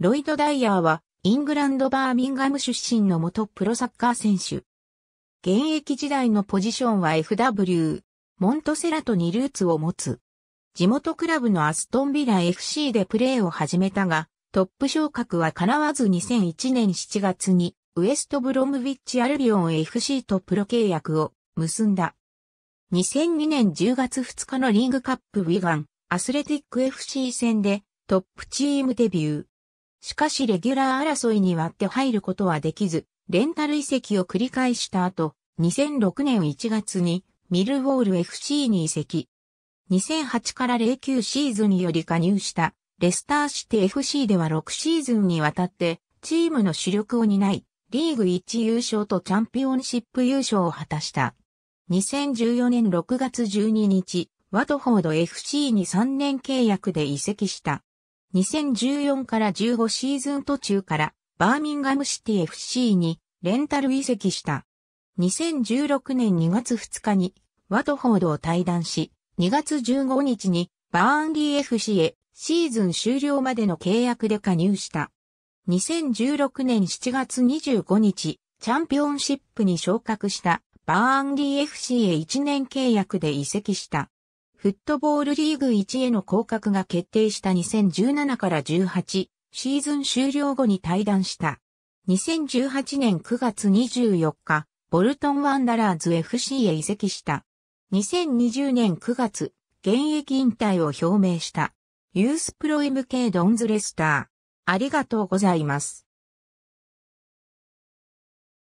ロイド・ダイヤーは、イングランド・バーミンガム出身の元プロサッカー選手。現役時代のポジションは FW、モントセラトにルーツを持つ。地元クラブのアストンビラ FC でプレーを始めたが、トップ昇格は叶わず2001年7月に、ウエストブロムビッチ・アルビオン FC とプロ契約を結んだ。2002年10月2日のリーグカップウィガン、アスレティック FC 戦でトップチームデビュー。しかしレギュラー争いに割って入ることはできず、レンタル移籍を繰り返した後、2006年1月にミルウォール FC に移籍。2008から09シーズンにより加入したレスターシティ FC では6シーズンにわたってチームの主力を担い、リーグ1優勝とチャンピオンシップ優勝を果たした。2014年6月12日、ワトフォード FC に3年契約で移籍した。2014から15シーズン途中からバーミンガムシティ FC にレンタル移籍した。2016年2月2日にワトフォードを退団し、2月15日にバーンリー FC へシーズン終了までの契約で加入した。2016年7月25日、チャンピオンシップに昇格したバーンリー FC へ1年契約で移籍した。フットボールリーグ1への降格が決定した2017から18シーズン終了後に退団した。2018年9月24日、ボルトンワンダラーズ FC へ移籍した。2020年9月、現役引退を表明した。ユースプロ MK ドンズレスター。ありがとうございます。